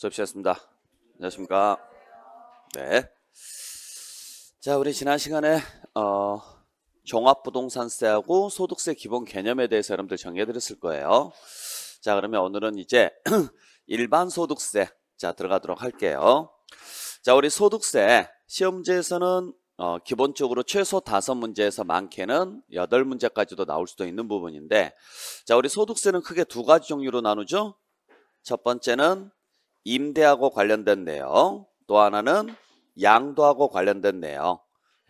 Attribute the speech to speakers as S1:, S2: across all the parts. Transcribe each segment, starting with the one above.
S1: 수업 시작했습니다. 안녕하십니까? 네. 자, 우리 지난 시간에 어, 종합부동산세하고 소득세 기본 개념에 대해서 여러분들 정리해드렸을 거예요. 자, 그러면 오늘은 이제 일반 소득세 자 들어가도록 할게요. 자, 우리 소득세 시험지에서는 어, 기본적으로 최소 다섯 문제에서 많게는 여덟 문제까지도 나올 수도 있는 부분인데 자 우리 소득세는 크게 두 가지 종류로 나누죠. 첫 번째는 임대하고 관련된 내용, 또 하나는 양도하고 관련된 내용.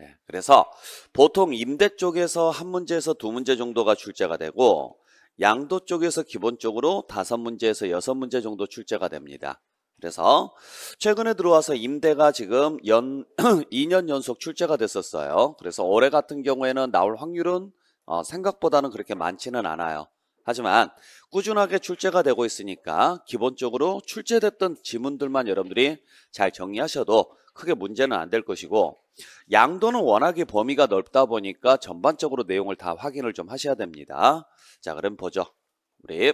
S1: 예, 그래서 보통 임대 쪽에서 한 문제에서 두 문제 정도가 출제가 되고 양도 쪽에서 기본적으로 다섯 문제에서 여섯 문제 정도 출제가 됩니다. 그래서 최근에 들어와서 임대가 지금 연 2년 연속 출제가 됐었어요. 그래서 올해 같은 경우에는 나올 확률은 어, 생각보다는 그렇게 많지는 않아요. 하지만 꾸준하게 출제가 되고 있으니까 기본적으로 출제됐던 지문들만 여러분들이 잘 정리하셔도 크게 문제는 안 될 것이고 양도는 워낙에 범위가 넓다 보니까 전반적으로 내용을 다 확인을 좀 하셔야 됩니다. 자 그럼 보죠. 우리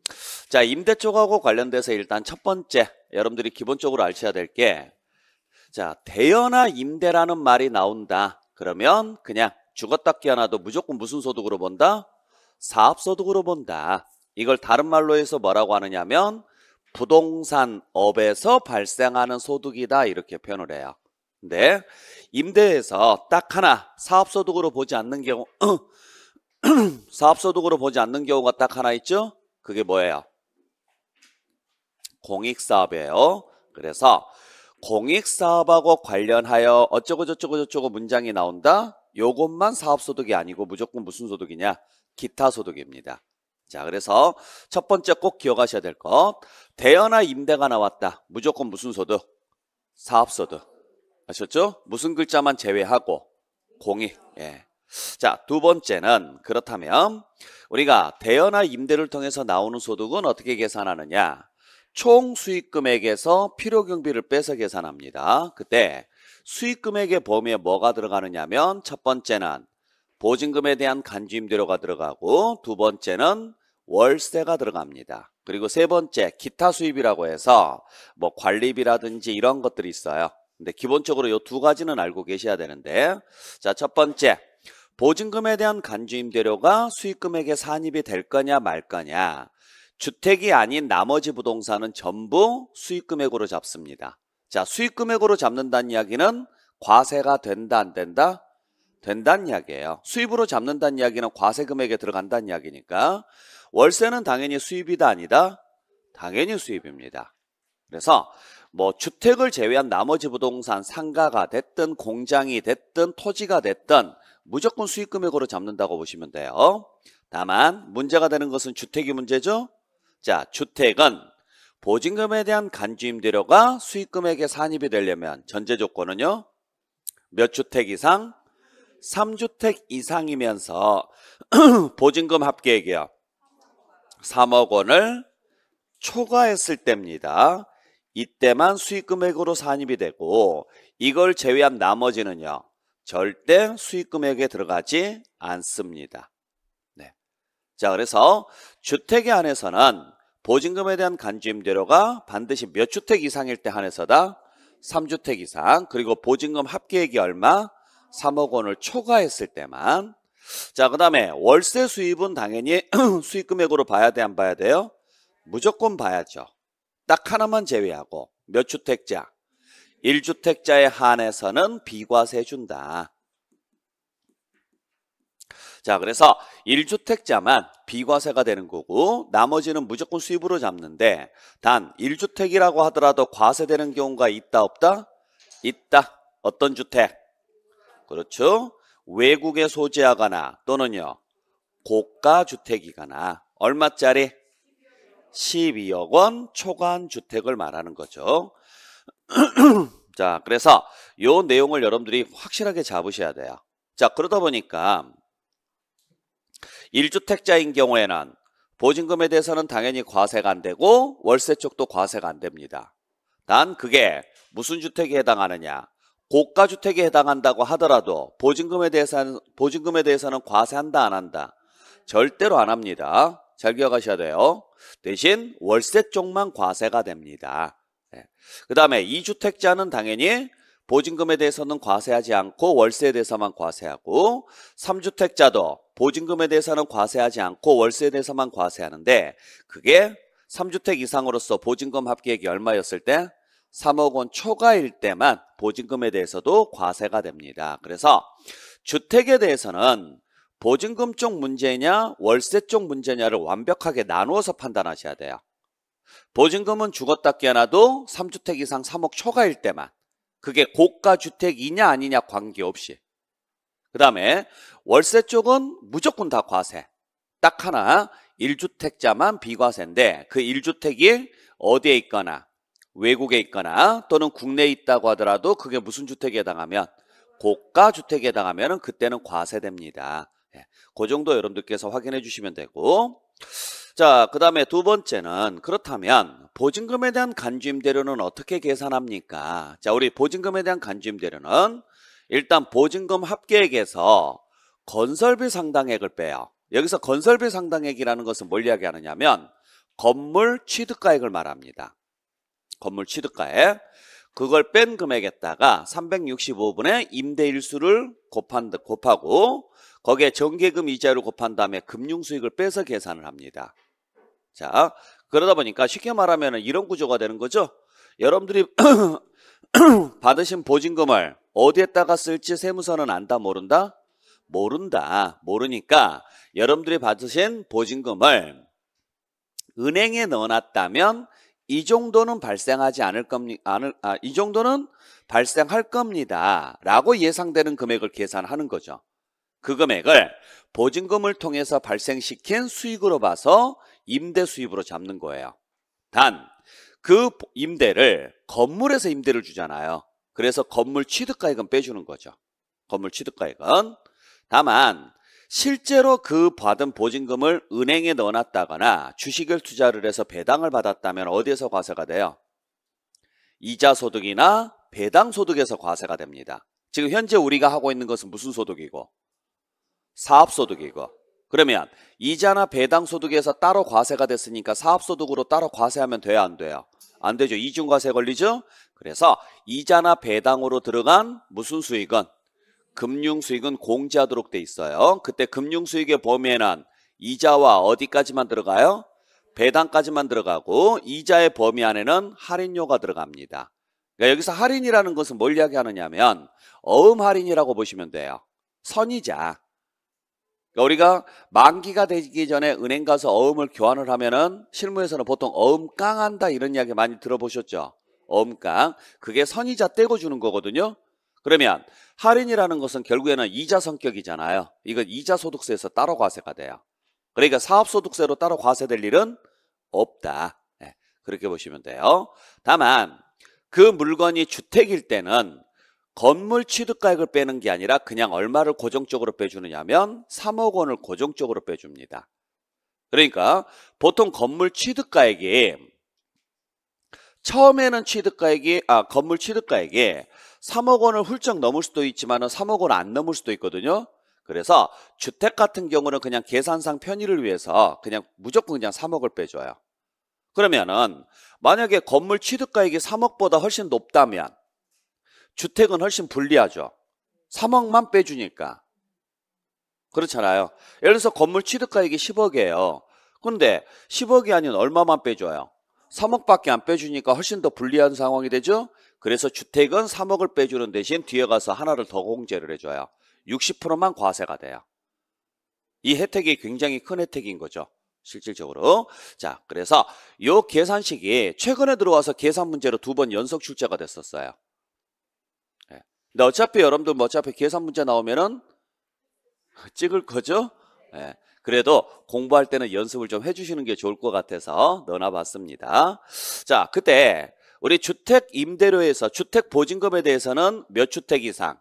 S1: 자 임대 쪽하고 관련돼서 일단 첫 번째 여러분들이 기본적으로 알셔야될 게 자 대여나 임대라는 말이 나온다. 그러면 그냥 죽었다 기어나도 무조건 무슨 소득으로 본다? 사업소득으로 본다. 이걸 다른 말로 해서 뭐라고 하느냐면 부동산업에서 발생하는 소득이다 이렇게 표현을 해요. 근데 임대에서 딱 하나 사업소득으로 보지 않는 경우 사업소득으로 보지 않는 경우가 딱 하나 있죠? 그게 뭐예요? 공익사업이에요. 그래서 공익사업하고 관련하여 어쩌고저쩌고저쩌고 문장이 나온다? 요것만 사업소득이 아니고 무조건 무슨 소득이냐? 기타 소득입니다. 자, 그래서 첫 번째 꼭 기억하셔야 될 것. 대여나 임대가 나왔다. 무조건 무슨 소득? 사업소득. 아셨죠? 무슨 글자만 제외하고 공익. 예. 자, 두 번째는 그렇다면 우리가 대여나 임대를 통해서 나오는 소득은 어떻게 계산하느냐? 총 수익금액에서 필요 경비를 빼서 계산합니다. 그때 수익금액의 범위에 뭐가 들어가느냐면 첫 번째는 보증금에 대한 간주임대료가 들어가고 두 번째는 월세가 들어갑니다. 그리고 세 번째 기타 수입이라고 해서 뭐 관리비라든지 이런 것들이 있어요. 근데 기본적으로 이 두 가지는 알고 계셔야 되는데 자 첫 번째 보증금에 대한 간주임대료가 수익금액에 산입이 될 거냐 말 거냐 주택이 아닌 나머지 부동산은 전부 수익금액으로 잡습니다. 자, 수익 금액으로 잡는다는 이야기는 과세가 된다 안 된다? 된다는 이야기예요. 수입으로 잡는다는 이야기는 과세 금액에 들어간다는 이야기니까 월세는 당연히 수입이다 아니다? 당연히 수입입니다. 그래서 뭐 주택을 제외한 나머지 부동산 상가가 됐든 공장이 됐든 토지가 됐든 무조건 수익 금액으로 잡는다고 보시면 돼요. 다만 문제가 되는 것은 주택이 문제죠. 자, 주택은 보증금에 대한 간주임대료가 수익금액에 산입이 되려면 전제 조건은요. 몇 주택 이상? 3주택 이상이면서 보증금 합계액이요. 3억 원을 초과했을 때입니다. 이때만 수익금액으로 산입이 되고 이걸 제외한 나머지는요. 절대 수익금액에 들어가지 않습니다. 네. 자, 그래서 주택에 한해서는 보증금에 대한 간주임대료가 반드시 몇 주택 이상일 때 한해서다. 3주택 이상 그리고 보증금 합계액이 얼마? 3억 원을 초과했을 때만 자, 그 다음에 월세 수입은 당연히 수익 금액으로 봐야 돼, 안 봐야 돼요? 무조건 봐야죠. 딱 하나만 제외하고 몇 주택자? 1주택자에 한해서는 비과세 준다. 자, 그래서 1주택자만 비과세가 되는 거고 나머지는 무조건 수입으로 잡는데 단 1주택이라고 하더라도 과세되는 경우가 있다 없다? 있다. 어떤 주택? 그렇죠. 외국에 소지하거나 또는요. 고가 주택이거나 얼마짜리? 12억 원 초과한 주택을 말하는 거죠. 자, 그래서 요 내용을 여러분들이 확실하게 잡으셔야 돼요. 자, 그러다 보니까 1주택자인 경우에는 보증금에 대해서는 당연히 과세가 안 되고 월세 쪽도 과세가 안 됩니다. 단 그게 무슨 주택에 해당하느냐? 고가 주택에 해당한다고 하더라도 보증금에 대해서는 보증금에 대해서는 과세한다 안 한다. 절대로 안 합니다. 잘 기억하셔야 돼요. 대신 월세 쪽만 과세가 됩니다. 네. 그 다음에 2주택자는 당연히 보증금에 대해서는 과세하지 않고 월세에 대해서만 과세하고 3주택자도 보증금에 대해서는 과세하지 않고 월세에 대해서만 과세하는데 그게 3주택 이상으로서 보증금 합계액이 얼마였을 때 3억 원 초과일 때만 보증금에 대해서도 과세가 됩니다. 그래서 주택에 대해서는 보증금 쪽 문제냐 월세 쪽 문제냐를 완벽하게 나누어서 판단하셔야 돼요. 보증금은 죽었다 기어나도 3주택 이상 3억 초과일 때만 그게 고가 주택이냐 아니냐 관계없이. 그 다음에 월세 쪽은 무조건 다 과세. 딱 하나 1주택자만 비과세인데 그 1주택이 어디에 있거나 외국에 있거나 또는 국내에 있다고 하더라도 그게 무슨 주택에 해당하면 고가 주택에 해당하면 그때는 과세됩니다. 예, 그 정도 여러분들께서 확인해 주시면 되고 자, 그 다음에 두 번째는 그렇다면 보증금에 대한 간주임대료는 어떻게 계산합니까? 자, 우리 보증금에 대한 간주임대료는 일단 보증금 합계액에서 건설비 상당액을 빼요. 여기서 건설비 상당액이라는 것은 뭘 이야기하느냐면 건물 취득가액을 말합니다. 건물 취득가액. 그걸 뺀 금액에다가 365분의 임대일수를 곱한, 곱하고 거기에 정계금 이자율을 곱한 다음에 금융수익을 빼서 계산을 합니다. 자, 그러다 보니까 쉽게 말하면 이런 구조가 되는 거죠. 여러분들이 받으신 보증금을 어디에다가 쓸지 세무서는 안다 모른다? 모른다. 모르니까 여러분들이 받으신 보증금을 은행에 넣어놨다면 이 정도는 발생하지 않을 겁니다. 아, 이 정도는 발생할 겁니다. 라고 예상되는 금액을 계산하는 거죠. 그 금액을 보증금을 통해서 발생시킨 수익으로 봐서 임대 수입으로 잡는 거예요. 단, 그 임대를 건물에서 임대를 주잖아요. 그래서 건물 취득가액은 빼주는 거죠. 건물 취득가액은. 다만, 실제로 그 받은 보증금을 은행에 넣어놨다거나 주식을 투자를 해서 배당을 받았다면 어디에서 과세가 돼요? 이자 소득이나 배당 소득에서 과세가 됩니다. 지금 현재 우리가 하고 있는 것은 무슨 소득이고? 사업 소득이고. 그러면 이자나 배당 소득에서 따로 과세가 됐으니까 사업소득으로 따로 과세하면 돼요? 안 돼요? 안 되죠. 이중과세 걸리죠? 그래서 이자나 배당으로 들어간 무슨 수익은? 금융수익은 공제하도록 돼 있어요. 그때 금융수익의 범위에는 이자와 어디까지만 들어가요? 배당까지만 들어가고 이자의 범위 안에는 할인료가 들어갑니다. 그러니까 여기서 할인이라는 것은 뭘 이야기하느냐면 어음 할인이라고 보시면 돼요. 선이자. 그러니까 우리가 만기가 되기 전에 은행 가서 어음을 교환을 하면은 실무에서는 보통 어음깡 한다 이런 이야기 많이 들어보셨죠? 어음깡. 그게 선이자 떼고 주는 거거든요. 그러면 할인이라는 것은 결국에는 이자 성격이잖아요. 이건 이자 소득세에서 따로 과세가 돼요. 그러니까 사업소득세로 따로 과세될 일은 없다. 예, 그렇게 보시면 돼요. 다만 그 물건이 주택일 때는 건물 취득가액을 빼는 게 아니라 그냥 얼마를 고정적으로 빼주느냐면 3억 원을 고정적으로 빼줍니다. 그러니까 보통 건물 취득가액이 처음에는 취득가액이 아 건물 취득가액이 3억 원을 훌쩍 넘을 수도 있지만 3억 원 안 넘을 수도 있거든요. 그래서 주택 같은 경우는 그냥 계산상 편의를 위해서 그냥 무조건 그냥 3억을 빼줘요. 그러면은 만약에 건물 취득가액이 3억보다 훨씬 높다면 주택은 훨씬 불리하죠. 3억만 빼주니까. 그렇잖아요. 예를 들어서 건물 취득가액이 10억이에요. 근데 10억이 아닌 얼마만 빼줘요? 3억밖에 안 빼주니까 훨씬 더 불리한 상황이 되죠? 그래서 주택은 3억을 빼주는 대신 뒤에 가서 하나를 더 공제를 해줘요. 60%만 과세가 돼요. 이 혜택이 굉장히 큰 혜택인 거죠. 실질적으로. 자, 그래서 요 계산식이 최근에 들어와서 계산 문제로 두 번 연속 출제가 됐었어요. 근데 어차피 여러분들 뭐 어차피 계산 문제 나오면은 찍을 거죠? 네. 그래도 공부할 때는 연습을 좀 해주시는 게 좋을 것 같아서 넣어놨습니다. 자, 그때 우리 주택 임대료에서 주택 보증금에 대해서는 몇 주택 이상?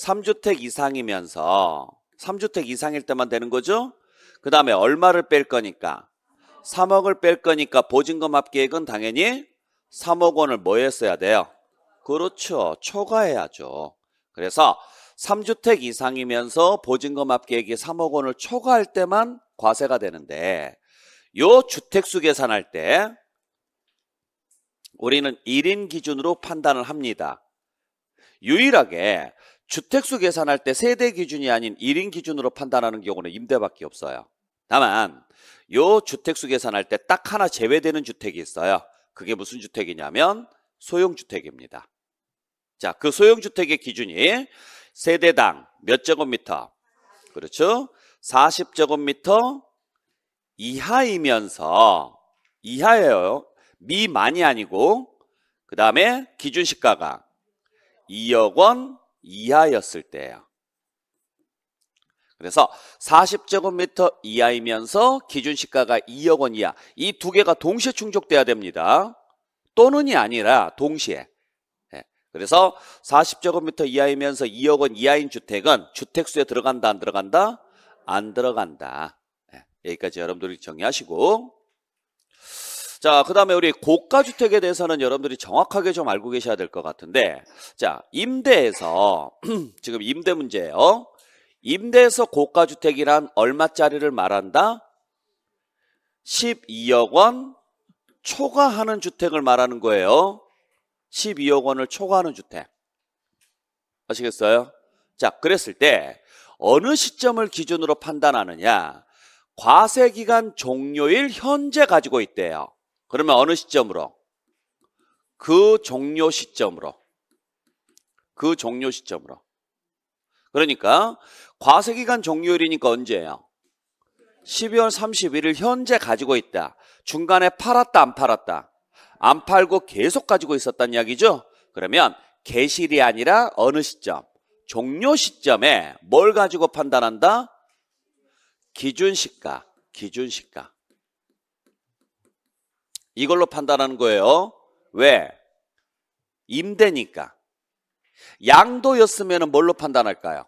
S1: 3주택 이상이면서 3주택 이상일 때만 되는 거죠? 그 다음에 얼마를 뺄 거니까 3억을 뺄 거니까 보증금 합계액은 당연히 3억 원을 뭐 했어야 돼요? 그렇죠. 초과해야죠. 그래서 3주택 이상이면서 보증금합계액이 3억 원을 초과할 때만 과세가 되는데 요 주택수 계산할 때 우리는 1인 기준으로 판단을 합니다. 유일하게 주택수 계산할 때 세대 기준이 아닌 1인 기준으로 판단하는 경우는 임대밖에 없어요. 다만 요 주택수 계산할 때 딱 하나 제외되는 주택이 있어요. 그게 무슨 주택이냐면 소형주택입니다. 자, 그 소형주택의 기준이 세대당 몇 제곱미터? 그렇죠? 40제곱미터 이하이면서 이하예요. 미만이 아니고 그 다음에 기준 시가가 2억 원 이하였을 때예요. 그래서 40제곱미터 이하이면서 기준 시가가 2억 원 이하 이 두 개가 동시에 충족돼야 됩니다. 또는이 아니라 동시에 그래서 40제곱미터 이하이면서 2억 원 이하인 주택은 주택수에 들어간다 안 들어간다? 안 들어간다. 네, 여기까지 여러분들이 정리하시고 자, 그 다음에 우리 고가주택에 대해서는 여러분들이 정확하게 좀 알고 계셔야 될 것 같은데 자, 임대에서 지금 임대 문제예요. 임대에서 고가주택이란 얼마짜리를 말한다? 12억 원 초과하는 주택을 말하는 거예요. 12억 원을 초과하는 주택. 아시겠어요? 자, 그랬을 때 어느 시점을 기준으로 판단하느냐? 과세 기간 종료일 현재 가지고 있대요. 그러면 어느 시점으로? 그 종료 시점으로. 그 종료 시점으로. 그러니까 과세 기간 종료일이니까 언제예요? 12월 31일 현재 가지고 있다. 중간에 팔았다 안 팔았다. 안 팔고 계속 가지고 있었단 이야기죠. 그러면 개실이 아니라 어느 시점, 종료 시점에 뭘 가지고 판단한다? 기준 시가, 기준 시가. 이걸로 판단하는 거예요. 왜? 임대니까. 양도였으면 뭘로 판단할까요?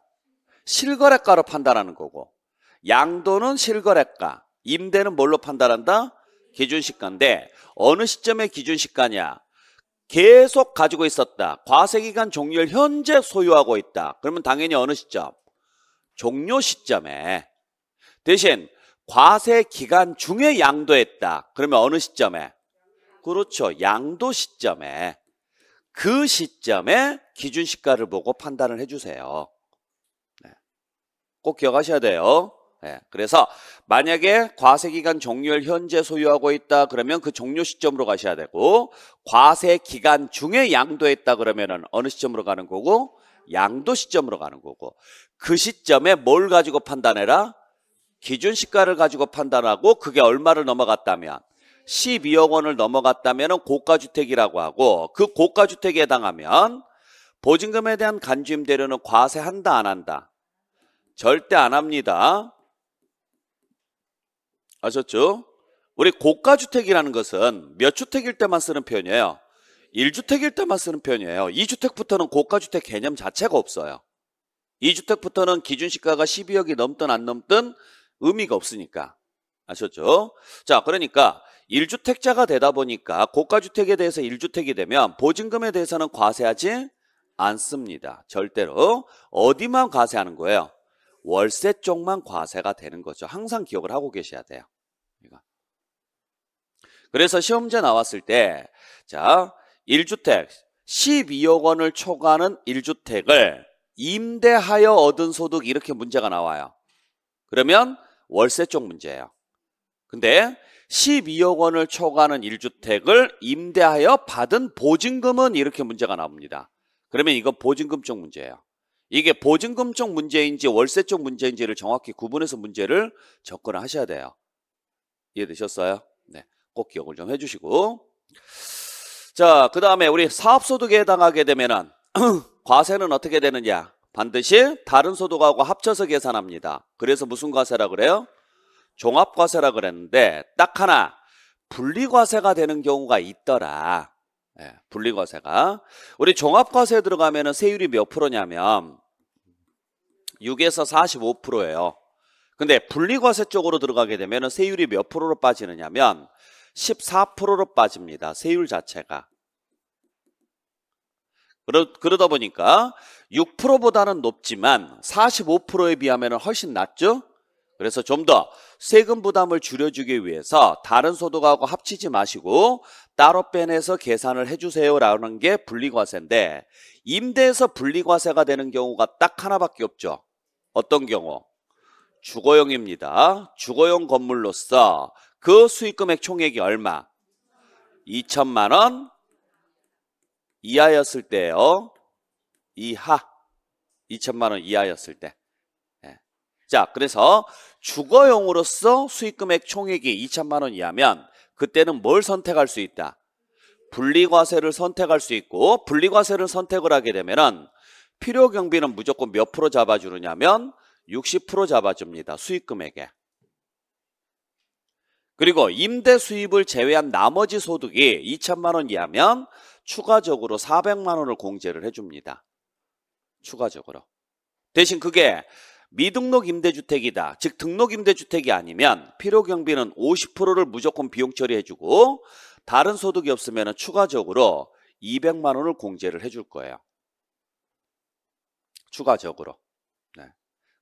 S1: 실거래가로 판단하는 거고. 양도는 실거래가, 임대는 뭘로 판단한다? 기준 시가인데 어느 시점에 기준 시가냐? 계속 가지고 있었다. 과세기간 종료를 현재 소유하고 있다. 그러면 당연히 어느 시점? 종료 시점에. 대신 과세기간 중에 양도했다. 그러면 어느 시점에? 그렇죠. 양도 시점에. 그 시점에 기준 시가를 보고 판단을 해주세요. 네. 꼭 기억하셔야 돼요. 예, 그래서 만약에 과세기간 종료일 현재 소유하고 있다 그러면 그 종료 시점으로 가셔야 되고 과세기간 중에 양도했다 그러면 은 어느 시점으로 가는 거고 양도 시점으로 가는 거고 그 시점에 뭘 가지고 판단해라? 기준 시가를 가지고 판단하고 그게 얼마를 넘어갔다면 12억 원을 넘어갔다면 고가주택이라고 하고 그 고가주택에 해당하면 보증금에 대한 간주임대료는 과세한다 안 한다? 절대 안 합니다. 아셨죠? 우리 고가주택이라는 것은 몇 주택일 때만 쓰는 표현이에요. 1주택일 때만 쓰는 표현이에요. 2주택부터는 고가주택 개념 자체가 없어요. 2주택부터는 기준시가가 12억이 넘든 안 넘든 의미가 없으니까. 아셨죠? 자, 그러니까 1주택자가 되다 보니까 고가주택에 대해서 1주택이 되면 보증금에 대해서는 과세하지 않습니다. 절대로. 어디만 과세하는 거예요? 월세 쪽만 과세가 되는 거죠. 항상 기억을 하고 계셔야 돼요. 그러니까. 그래서 시험제 나왔을 때, 자, 1주택, 12억 원을 초과하는 1주택을 임대하여 얻은 소득 이렇게 문제가 나와요. 그러면 월세 쪽 문제예요. 근데 12억 원을 초과하는 1주택을 임대하여 받은 보증금은 이렇게 문제가 나옵니다. 그러면 이거 보증금 쪽 문제예요. 이게 보증금 쪽 문제인지 월세 쪽 문제인지를 정확히 구분해서 문제를 접근 하셔야 돼요. 이해되셨어요? 네. 꼭 기억을 좀 해주시고. 자, 그 다음에 우리 사업소득에 해당하게 되면은 과세는 어떻게 되느냐? 반드시 다른 소득하고 합쳐서 계산합니다. 그래서 무슨 과세라 그래요? 종합과세라 그랬는데 딱 하나 분리과세가 되는 경우가 있더라. 예, 분리과세가. 우리 종합과세에 들어가면 세율이 몇 프로냐면 6에서 45%예요. 근데 분리과세 쪽으로 들어가게 되면 세율이 몇 프로로 빠지느냐면 14%로 빠집니다. 세율 자체가. 그러, 그러다 보니까 6%보다는 높지만 45%에 비하면 훨씬 낮죠? 그래서 좀 더 세금 부담을 줄여주기 위해서 다른 소득하고 합치지 마시고 따로 빼내서 계산을 해주세요라는 게 분리과세인데 임대에서 분리과세가 되는 경우가 딱 하나밖에 없죠. 어떤 경우? 주거용입니다. 주거용 건물로서 그 수익금액 총액이 얼마? 2천만 원 이하였을 때요. 이하. 2천만 원 이하였을 때. 자, 그래서 주거용으로서 수익금액 총액이 2천만 원 이하면 그때는 뭘 선택할 수 있다? 분리과세를 선택할 수 있고 분리과세를 선택을 하게 되면은 필요 경비는 무조건 몇 프로 잡아주느냐면 60% 잡아줍니다. 수익금액에. 그리고 임대 수입을 제외한 나머지 소득이 2천만 원 이하면 추가적으로 400만 원을 공제를 해줍니다. 추가적으로. 대신 그게 미등록 임대주택이다. 즉 등록 임대주택이 아니면 필요경비는 50%를 무조건 비용 처리해주고 다른 소득이 없으면 추가적으로 200만 원을 공제를 해줄 거예요. 추가적으로. 네.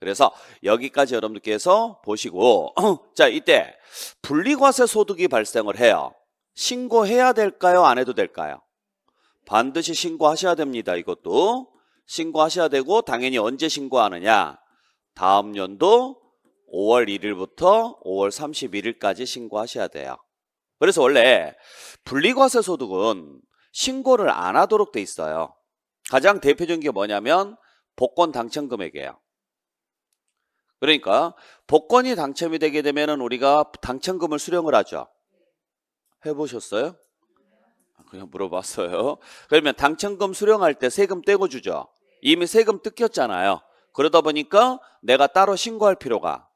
S1: 그래서 여기까지 여러분들께서 보시고 자 이때 분리과세 소득이 발생을 해요. 신고해야 될까요? 안 해도 될까요? 반드시 신고하셔야 됩니다. 이것도 신고하셔야 되고 당연히 언제 신고하느냐 다음 연도 5월 1일부터 5월 31일까지 신고하셔야 돼요. 그래서 원래 분리과세 소득은 신고를 안 하도록 돼 있어요. 가장 대표적인 게 뭐냐면 복권 당첨 금액이에요. 그러니까 복권이 당첨이 되게 되면 우리가 당첨금을 수령을 하죠. 해보셨어요? 아, 그냥 물어봤어요. 그러면 당첨금 수령할 때 세금 떼고 주죠. 이미 세금 뜯겼잖아요. 그러다 보니까 내가 따로 신고할 필요가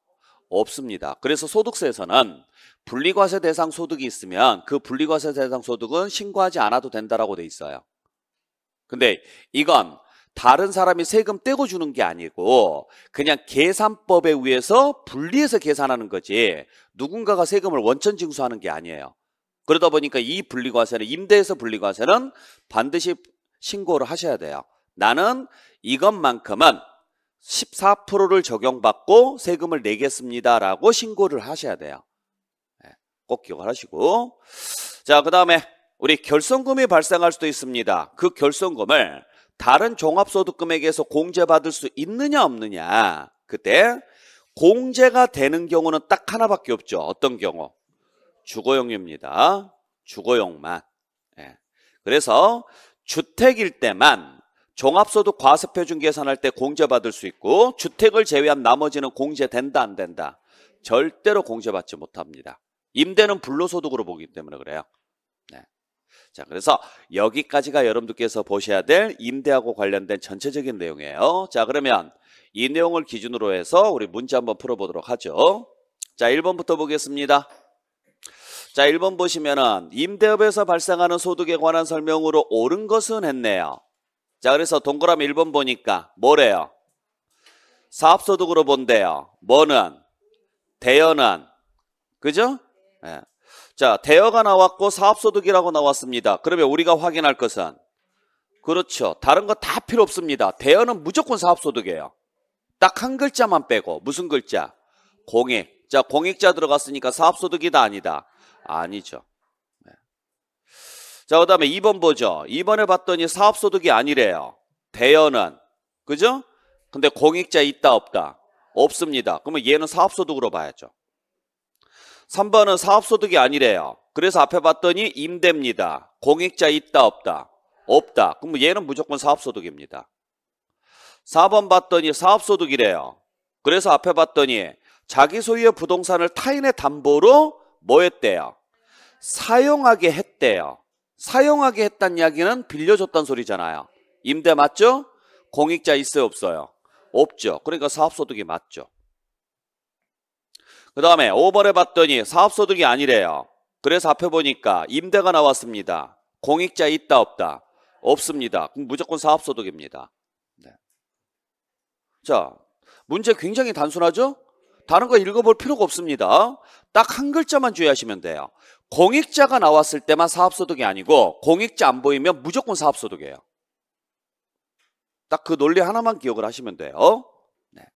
S1: 없습니다. 그래서 소득세에서는 분리과세 대상 소득이 있으면 그 분리과세 대상 소득은 신고하지 않아도 된다라고 돼 있어요. 근데 이건 다른 사람이 세금 떼고 주는 게 아니고 그냥 계산법에 의해서 분리해서 계산하는 거지 누군가가 세금을 원천 징수하는 게 아니에요. 그러다 보니까 이 분리과세는 임대에서 분리과세는 반드시 신고를 하셔야 돼요. 나는 이것만큼은 14%를 적용받고 세금을 내겠습니다라고 신고를 하셔야 돼요. 예, 꼭 기억을 하시고. 자, 그 다음에 우리 결손금이 발생할 수도 있습니다. 그 결손금을 다른 종합소득금액에서 공제받을 수 있느냐 없느냐. 그때 공제가 되는 경우는 딱 하나밖에 없죠. 어떤 경우? 주거용입니다. 주거용만. 예, 그래서 주택일 때만 종합소득 과세표준 계산할 때 공제받을 수 있고 주택을 제외한 나머지는 공제된다 안 된다? 절대로 공제받지 못합니다. 임대는 불로소득으로 보기 때문에 그래요. 네. 자, 그래서 여기까지가 여러분들께서 보셔야 될 임대하고 관련된 전체적인 내용이에요. 자, 그러면 이 내용을 기준으로 해서 우리 문제 한번 풀어보도록 하죠. 자, 1번부터 보겠습니다. 자, 1번 보시면은 임대업에서 발생하는 소득에 관한 설명으로 옳은 것은 했네요. 자, 그래서 동그라미 1번 보니까 뭐래요? 사업소득으로 본대요. 뭐는? 대여는? 그죠? 네. 자, 대여가 나왔고 사업소득이라고 나왔습니다. 그러면 우리가 확인할 것은 그렇죠. 다른 거 다 필요 없습니다. 대여는 무조건 사업소득이에요. 딱 한 글자만 빼고 무슨 글자? 공익. 자, 공익자 들어갔으니까 사업소득이다 아니다. 아니죠. 자, 그 다음에 2번 보죠. 2번에 봤더니 사업소득이 아니래요. 대여는. 그죠? 근데 공익자 있다, 없다? 없습니다. 그러면 얘는 사업소득으로 봐야죠. 3번은 사업소득이 아니래요. 그래서 앞에 봤더니 임대입니다. 공익자 있다, 없다? 없다. 그러면 얘는 무조건 사업소득입니다. 4번 봤더니 사업소득이래요. 그래서 앞에 봤더니 자기 소유의 부동산을 타인의 담보로 뭐 했대요? 사용하게 했대요. 사용하게 했단 이야기는 빌려줬단 소리잖아요. 임대 맞죠? 공익자 있어요 없어요? 없죠. 그러니까 사업소득이 맞죠. 그 다음에 5번에 봤더니 사업소득이 아니래요. 그래서 앞에 보니까 임대가 나왔습니다. 공익자 있다 없다? 없습니다. 그럼 무조건 사업소득입니다. 네. 자, 문제 굉장히 단순하죠? 다른 거 읽어볼 필요가 없습니다. 딱 한 글자만 주의하시면 돼요. 공익자가 나왔을 때만 사업소득이 아니고 공익자 안 보이면 무조건 사업소득이에요. 딱 그 논리 하나만 기억을 하시면 돼요.